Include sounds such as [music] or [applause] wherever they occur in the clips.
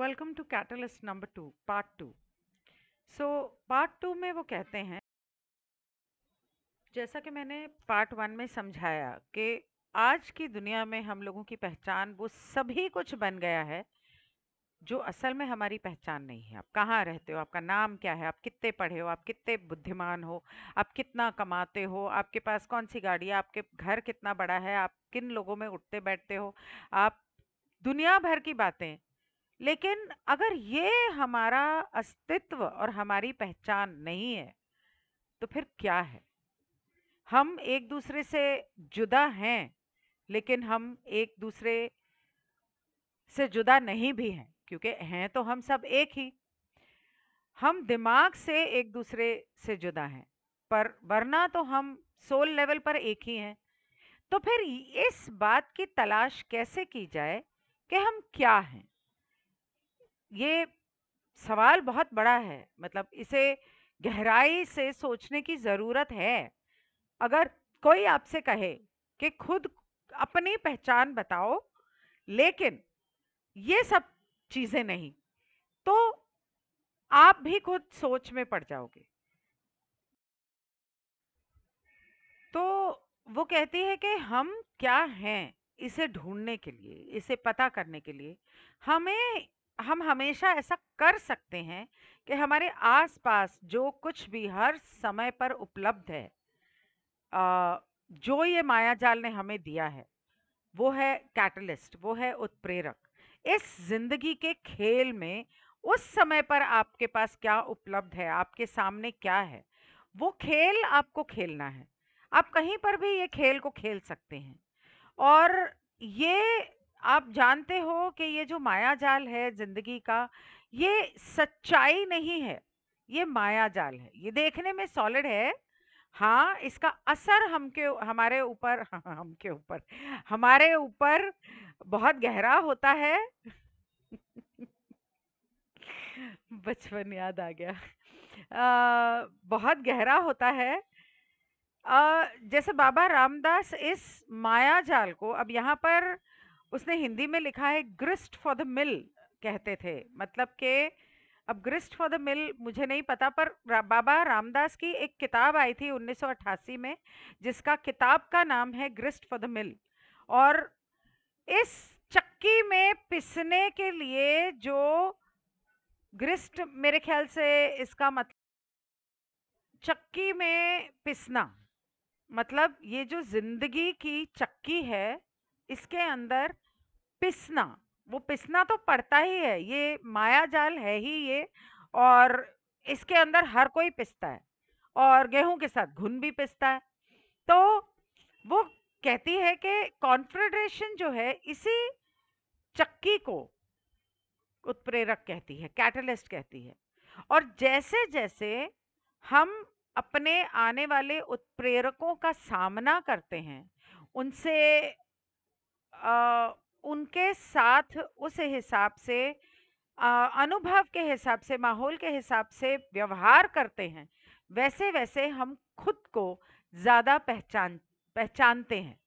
welcome to catalyst number two part two so part two में वो कहते हैं जैसा कि मैंने पार्ट वन में समझाया कि आज की दुनिया में हम लोगों की पहचान वो सभी कुछ बन गया है जो असल में हमारी पहचान नहीं है आप कहाँ रहते हो आपका नाम क्या है आप कितने पढ़े हो आप कितने बुद्धिमान हो आप कितना कमाते हो आपके पास कौन सी गाड़ी है आपके घर कितना बड़ा है आप किन लोगों में उठते बैठते हो आप दुनिया भर की बातें लेकिन अगर ये हमारा अस्तित्व और हमारी पहचान नहीं है तो फिर क्या है हम एक दूसरे से जुदा हैं लेकिन हम एक दूसरे से जुदा नहीं भी हैं क्योंकि हैं तो हम सब एक ही हम दिमाग से एक दूसरे से जुदा हैं पर वरना तो हम सोल लेवल पर एक ही हैं तो फिर इस बात की तलाश कैसे की जाए कि हम क्या हैं ये सवाल बहुत बड़ा है मतलब इसे गहराई से सोचने की ज़रूरत है अगर कोई आपसे कहे कि खुद अपनी पहचान बताओ लेकिन ये सब चीज़ें नहीं तो आप भी खुद सोच में पड़ जाओगे तो वो कहती है कि हम क्या हैं इसे ढूंढने के लिए इसे पता करने के लिए हमें हम हमेशा ऐसा कर सकते हैं कि हमारे आसपास जो कुछ भी हर समय पर उपलब्ध है जो ये माया जाल ने हमें दिया है वो है कैटलिस्ट वो है उत्प्रेरक इस जिंदगी के खेल में उस समय पर आपके पास क्या उपलब्ध है आपके सामने क्या है वो खेल आपको खेलना है आप कहीं पर भी ये खेल को खेल सकते हैं और ये आप जानते हो कि ये जो माया जाल है जिंदगी का ये सच्चाई नहीं है ये माया जाल है ये देखने में सॉलिड है हाँ इसका असर हमके हमारे ऊपर हाँ, [laughs] हमके ऊपर हमारे ऊपर बहुत गहरा होता है [laughs] बचपन याद आ गया आ, बहुत गहरा होता है आ, जैसे बाबा रामदास इस माया जाल को अब यहाँ पर उसने हिंदी में लिखा है ग्रिस्ट फॉर द मिल कहते थे मतलब के अब ग्रिस्ट फॉर द मिल मुझे नहीं पता पर रा, बाबा रामदास की एक किताब आई थी 1988 में जिसका किताब का नाम है ग्रिस्ट फॉर द मिल और इस चक्की में पिसने के लिए जो ग्रिस्ट मेरे ख्याल से इसका मतलब चक्की में पिसना मतलब ये जो जिंदगी की चक्की है इसके अंदर पिसना वो पिसना तो पड़ता ही है ये माया जाल है ही ये और इसके अंदर हर कोई पिसता है और गेहूं के साथ घुन भी पिसता है तो वो कहती है कि कॉन्फ्रेडरेशन जो है इसी चक्की को उत्प्रेरक कहती है कैटलिस्ट कहती है और जैसे जैसे हम अपने आने वाले उत्प्रेरकों का सामना करते हैं उनसे आ, उनके साथ उस हिसाब से अनुभव के हिसाब से माहौल के हिसाब से व्यवहार करते हैं वैसे वैसे हम खुद को ज़्यादा पहचान पहचानते हैं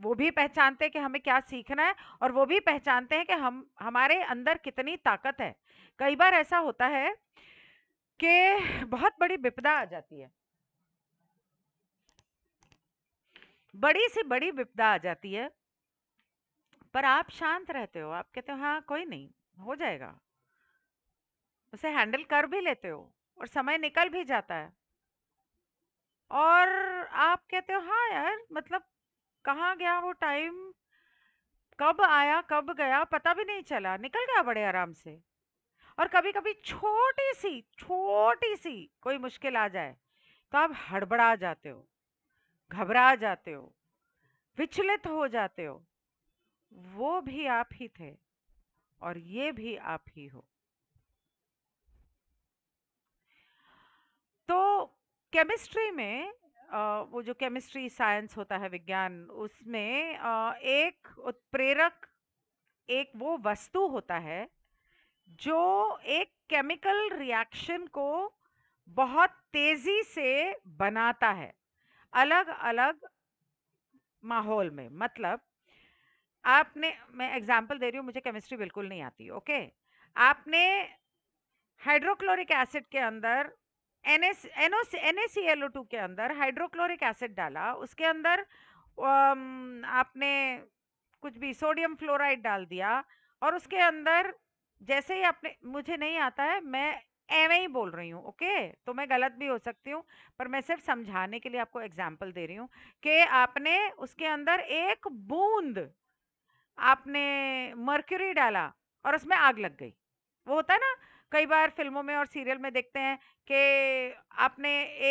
वो भी पहचानते हैं कि हमें क्या सीखना है और वो भी पहचानते हैं कि हम हमारे अंदर कितनी ताकत है कई बार ऐसा होता है कि बहुत बड़ी विपदा आ जाती है बड़ी से बड़ी विपदा आ जाती है पर आप शांत रहते हो आप कहते हो हाँ कोई नहीं हो जाएगा उसे हैंडल कर भी लेते हो और समय निकल भी जाता है और आप कहते हो हाँ यार मतलब कहाँ गया वो टाइम कब आया कब गया पता भी नहीं चला निकल गया बड़े आराम से और कभी कभी छोटी सी छोटी सी कोई मुश्किल आ जाए तो आप हड़बड़ा जाते हो घबरा जाते हो विचलित हो जाते हो वो भी आप ही थे और ये भी आप ही हो तो केमिस्ट्री में वो जो केमिस्ट्री साइंस होता है विज्ञान उसमें एक उत्प्रेरक एक वो वस्तु होता है जो एक केमिकल रिएक्शन को बहुत तेज़ी से बनाता है अलग अलग माहौल में मतलब आपने मैं एग्जाम्पल दे रही हूँ मुझे केमिस्ट्री बिल्कुल नहीं आती ओके आपने हाइड्रोक्लोरिक एसिड के अंदर N S N O N A C L O two के अंदर हाइड्रोक्लोरिक एसिड डाला उसके अंदर आपने कुछ भी सोडियम फ्लोराइड डाल दिया और उसके अंदर जैसे ही आपने मुझे नहीं आता है मैं एवं ही बोल रही हूँ ओके तो मैं गलत भी हो सकती हूँ पर मैं सिर्फ समझाने के लिए आपको एग्जाम्पल दे रही हूँ कि आपने उसके अंदर एक बूंद आपने मर्क्यूरी डाला और उसमें आग लग गई वो होता है ना कई बार फिल्मों में और सीरियल में देखते हैं कि आपने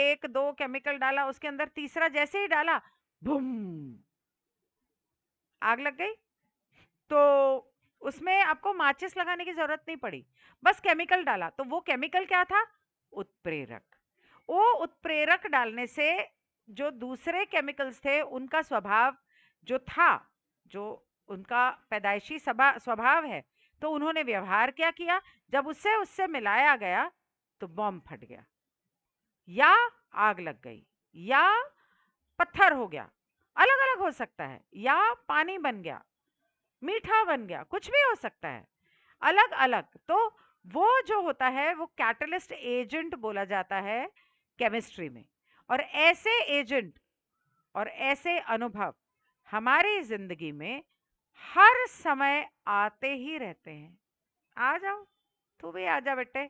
एक दो केमिकल डाला उसके अंदर तीसरा जैसे ही डाला भूम आग लग गई तो उसमें आपको माचिस लगाने की जरूरत नहीं पड़ी बस केमिकल डाला तो वो केमिकल क्या था उत्प्रेरक वो उत्प्रेरक डालने से जो दूसरे केमिकल्स थे उनका स्वभाव जो था जो उनका पैदाइशी स्वभाव है तो उन्होंने व्यवहार क्या किया जब उससे उससे मिलाया गया तो बॉम्ब फट गया या आग लग गई या पत्थर हो गया अलग अलग हो सकता है या पानी बन गया मीठा बन गया कुछ भी हो सकता है अलग अलग तो वो जो होता है वो कैटलिस्ट एजेंट बोला जाता है केमिस्ट्री में और ऐसे एजेंट और ऐसे अनुभव हमारी जिंदगी में हर समय आते ही रहते हैं आ जाओ तू भी आ जा बेटे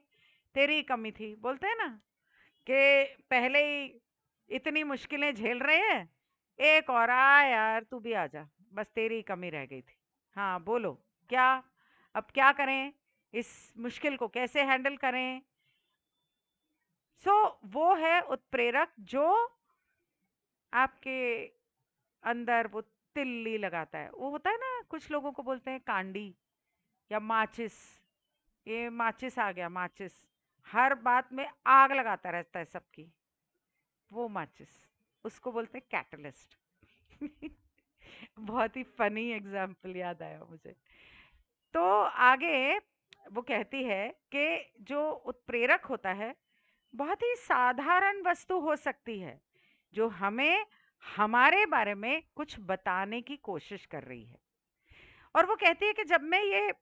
तेरी कमी थी बोलते हैं ना कि पहले ही इतनी मुश्किलें झेल रहे हैं एक और आ यार तू भी आ जा बस तेरी कमी रह गई थी हाँ बोलो क्या अब क्या करें इस मुश्किल को कैसे हैंडल करें सो so, वो है उत्प्रेरक जो आपके अंदर वो तिल्ली लगाता है वो होता है ना कुछ लोगों को बोलते हैं कांडी या माचिस ये माचिस आ गया माचिस हर बात में आग लगाता रहता है सबकी वो माचिस उसको बोलते हैं कैटलिस्ट [laughs] बहुत ही फनी एग्जाम्पल याद आया मुझे तो आगे वो कहती है कि जो उत्प्रेरक होता है बहुत ही साधारण वस्तु हो सकती है जो हमें हमारे बारे में कुछ बताने की कोशिश कर रही है और वो कहती है कि जब मैं ये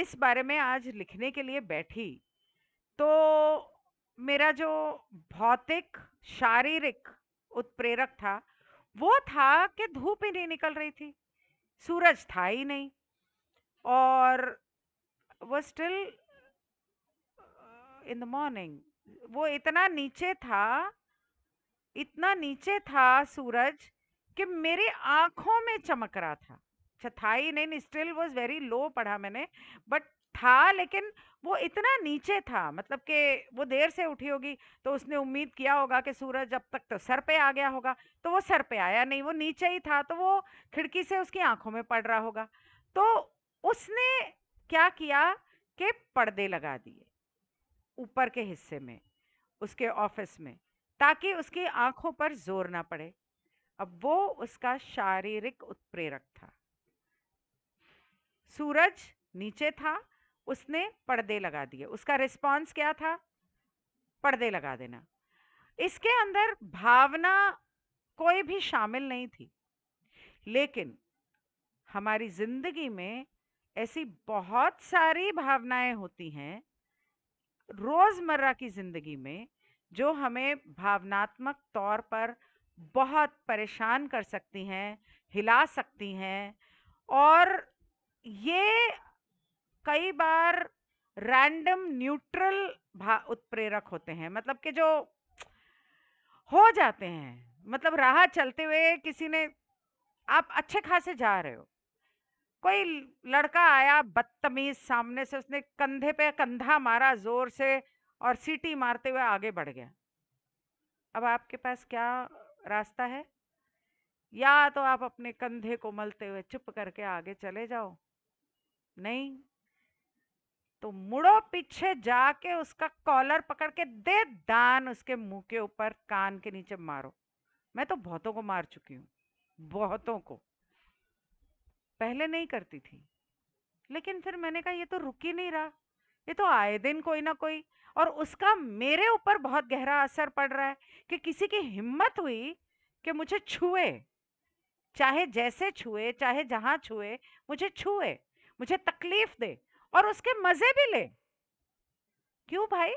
इस बारे में आज लिखने के लिए बैठी तो मेरा जो भौतिक शारीरिक उत्प्रेरक था वो था कि धूप ही नहीं निकल रही थी सूरज था ही नहीं और वो स्टिल इन द मॉर्निंग वो इतना नीचे था इतना नीचे था सूरज कि मेरे आंखों में चमक रहा था अच्छा था ही नहीं स्टिल वॉज वेरी लो पढ़ा मैंने बट था लेकिन वो इतना नीचे था मतलब कि वो देर से उठी होगी तो उसने उम्मीद किया होगा कि सूरज जब तक तो सर पे आ गया होगा तो वो सर पे आया नहीं वो नीचे ही था तो वो खिड़की से उसकी आंखों में पड़ रहा होगा तो उसने क्या किया कि पर्दे लगा दिए ऊपर के हिस्से में उसके ऑफिस में ताकि उसकी आंखों पर जोर ना पड़े अब वो उसका शारीरिक उत्प्रेरक था सूरज नीचे था उसने पर्दे लगा दिए उसका रिस्पांस क्या था पर्दे लगा देना इसके अंदर भावना कोई भी शामिल नहीं थी लेकिन हमारी जिंदगी में ऐसी बहुत सारी भावनाएं होती हैं रोज़मर्रा की ज़िंदगी में जो हमें भावनात्मक तौर पर बहुत परेशान कर सकती हैं हिला सकती हैं और ये कई बार रैंडम न्यूट्रल भा उत्प्रेरक होते हैं मतलब कि जो हो जाते हैं मतलब राह चलते हुए किसी ने आप अच्छे खासे जा रहे हो कोई लड़का आया बदतमीज सामने से उसने कंधे पे कंधा मारा जोर से और सीटी मारते हुए आगे बढ़ गया अब आपके पास क्या रास्ता है या तो आप अपने कंधे को मलते हुए चुप करके आगे चले जाओ नहीं तो मुड़ो पीछे जाके उसका कॉलर पकड़ के दे दान उसके मुंह के ऊपर कान के नीचे मारो मैं तो बहुतों को मार चुकी हूं बहुतों को पहले नहीं करती थी लेकिन फिर मैंने कहा ये तो रुक ही नहीं रहा ये तो आए दिन कोई ना कोई और उसका मेरे ऊपर बहुत गहरा असर पड़ रहा है कि किसी की हिम्मत हुई कि मुझे छुए चाहे जैसे छुए चाहे जहाँ छुए मुझे छुए मुझे तकलीफ दे और उसके मजे भी ले क्यों भाई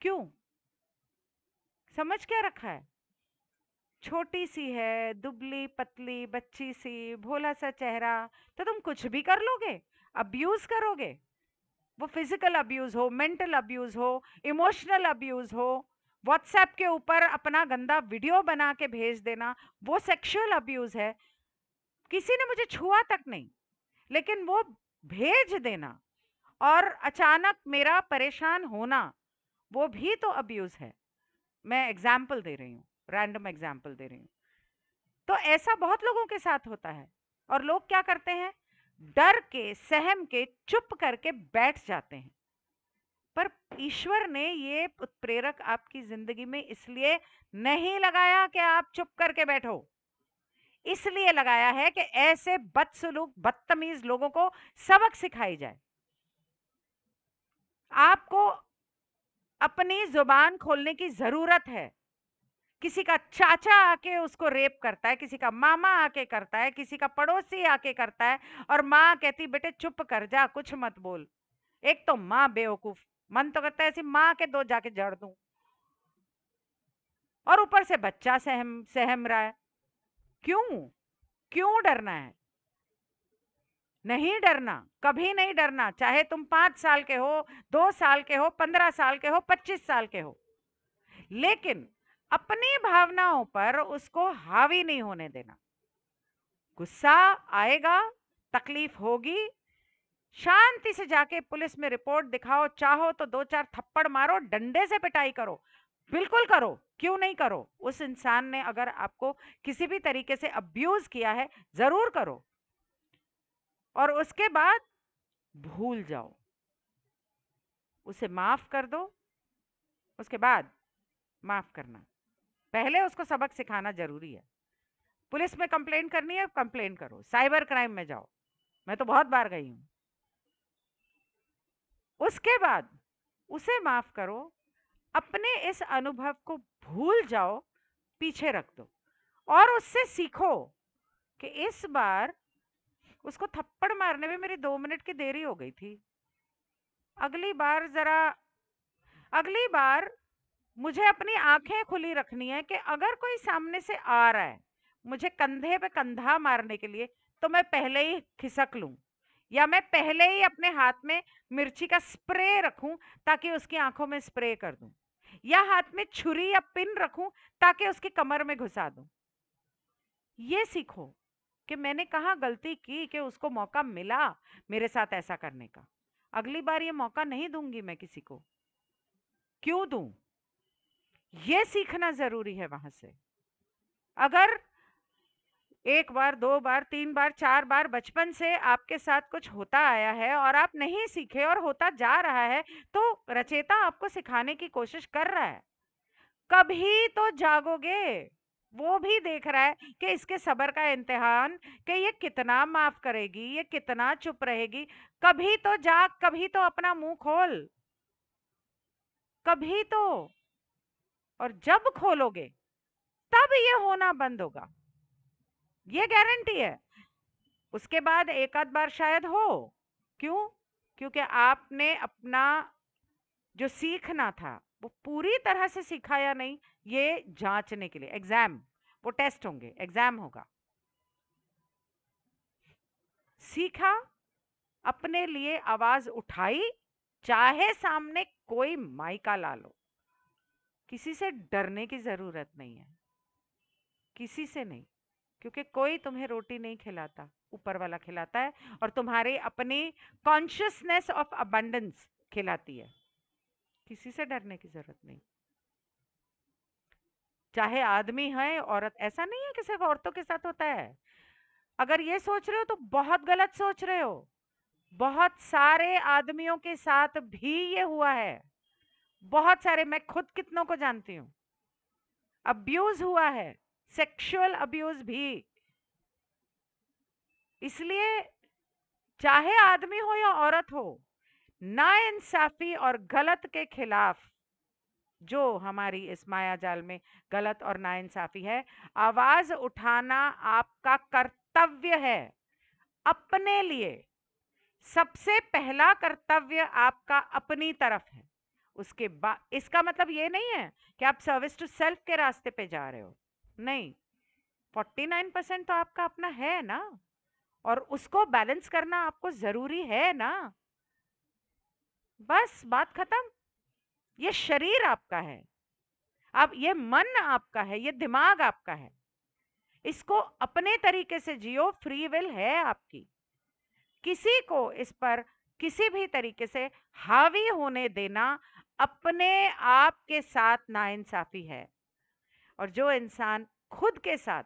क्यों समझ क्या रखा है छोटी सी है दुबली पतली बच्ची सी भोला सा चेहरा तो तुम कुछ भी कर लोगे अब्यूज करोगे वो फिजिकल अब्यूज़ हो मेंटल अब्यूज़ हो इमोशनल अब्यूज़ हो व्हाट्सएप के ऊपर अपना गंदा वीडियो बना के भेज देना वो सेक्शुअल अब्यूज़ है किसी ने मुझे छुआ तक नहीं लेकिन वो भेज देना और अचानक मेरा परेशान होना वो भी तो अब्यूज़ है मैं एग्जाम्पल दे रही हूँ रैंडम एग्जाम्पल दे रही हूँ तो ऐसा बहुत लोगों के साथ होता है और लोग क्या करते हैं डर के सहम के चुप करके बैठ जाते हैं पर ईश्वर ने ये उत्प्रेरक आपकी जिंदगी में इसलिए नहीं लगाया कि आप चुप करके बैठो इसलिए लगाया है कि ऐसे बदसलूक बदतमीज लोगों को सबक सिखाई जाए आपको अपनी जुबान खोलने की जरूरत है किसी का चाचा आके उसको रेप करता है किसी का मामा आके करता है किसी का पड़ोसी आके करता है और माँ कहती बेटे चुप कर जा कुछ मत बोल एक तो माँ बेवकूफ मन तो करता है ऐसी माँ के दो जाके जड़ दू और ऊपर से बच्चा सहम सहम रहा है क्यों क्यों डरना है नहीं डरना कभी नहीं डरना चाहे तुम पांच साल के हो दो साल के हो पंद्रह साल के हो पच्चीस साल के हो लेकिन अपनी भावनाओं पर उसको हावी नहीं होने देना गुस्सा आएगा तकलीफ होगी शांति से जाके पुलिस में रिपोर्ट दिखाओ चाहो तो दो चार थप्पड़ मारो डंडे से पिटाई करो बिल्कुल करो क्यों नहीं करो उस इंसान ने अगर आपको किसी भी तरीके से अब्यूज किया है जरूर करो और उसके बाद भूल जाओ उसे माफ कर दो उसके बाद माफ करना पहले उसको सबक सिखाना जरूरी है पुलिस में कंप्लेंट करनी है कंप्लेंट करो साइबर क्राइम में जाओ मैं तो बहुत बार गई हूं उसके बाद उसे माफ करो अपने इस अनुभव को भूल जाओ पीछे रख दो और उससे सीखो कि इस बार उसको थप्पड़ मारने में मेरी दो मिनट की देरी हो गई थी अगली बार ज़रा अगली बार मुझे अपनी आंखें खुली रखनी है कि अगर कोई सामने से आ रहा है मुझे कंधे पे कंधा मारने के लिए तो मैं पहले ही खिसक लूँ या मैं पहले ही अपने हाथ में मिर्ची का स्प्रे रखूं ताकि उसकी आंखों में स्प्रे कर दूं या हाथ में छुरी या पिन रखूं ताकि उसकी कमर में घुसा दूं ये सीखो कि मैंने कहा गलती की कि उसको मौका मिला मेरे साथ ऐसा करने का अगली बार ये मौका नहीं दूंगी मैं किसी को क्यों दूं ये सीखना जरूरी है वहां से अगर एक बार दो बार तीन बार चार बार बचपन से आपके साथ कुछ होता आया है और आप नहीं सीखे और होता जा रहा है तो रचेता आपको सिखाने की कोशिश कर रहा है कभी तो जागोगे वो भी देख रहा है कि इसके सबर का इम्तहान कि ये कितना माफ करेगी ये कितना चुप रहेगी कभी तो जाग कभी तो अपना मुंह खोल कभी तो और जब खोलोगे तब ये होना बंद होगा ये गारंटी है उसके बाद एक आध बार शायद हो क्यों क्योंकि आपने अपना जो सीखना था वो पूरी तरह से सीखा या नहीं ये जांचने के लिए एग्जाम वो टेस्ट होंगे एग्जाम होगा सीखा अपने लिए आवाज उठाई चाहे सामने कोई माइका ला लो किसी से डरने की ज़रूरत नहीं है किसी से नहीं क्योंकि कोई तुम्हें रोटी नहीं खिलाता ऊपर वाला खिलाता है और तुम्हारे अपनी कॉन्शियसनेस ऑफ अबंडेंस खिलाती है किसी से डरने की ज़रूरत नहीं चाहे आदमी है औरत ऐसा नहीं है कि सिर्फ औरतों के साथ होता है अगर ये सोच रहे हो तो बहुत गलत सोच रहे हो बहुत सारे आदमियों के साथ भी ये हुआ है बहुत सारे मैं खुद कितनों को जानती हूं अब्यूज हुआ है सेक्सुअल अब्यूज भी इसलिए चाहे आदमी हो या औरत हो ना इंसाफी और गलत के खिलाफ जो हमारी इस माया जाल में गलत और ना इंसाफी है आवाज उठाना आपका कर्तव्य है अपने लिए सबसे पहला कर्तव्य आपका अपनी तरफ है उसके बाद इसका मतलब ये नहीं है कि आप सर्विस टू सेल्फ के रास्ते पे जा रहे हो नहीं फोर्टी नाइन परसेंट तो आपका अपना है ना और उसको बैलेंस करना आपको ज़रूरी है ना बस बात ख़त्म ये शरीर आपका है अब ये मन आपका है ये दिमाग आपका है इसको अपने तरीके से जियो फ्री विल है आपकी किसी को इस पर किसी भी तरीके से हावी होने देना अपने आप के साथ नाइंसाफ़ी है और जो इंसान खुद के साथ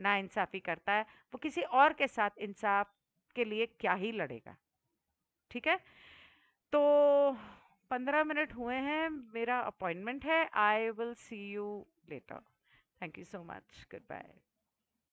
नाइंसाफ़ी करता है वो किसी और के साथ इंसाफ के लिए क्या ही लड़ेगा ठीक है तो पंद्रह मिनट हुए हैं मेरा अपॉइंटमेंट है I will see you later thank you so much good bye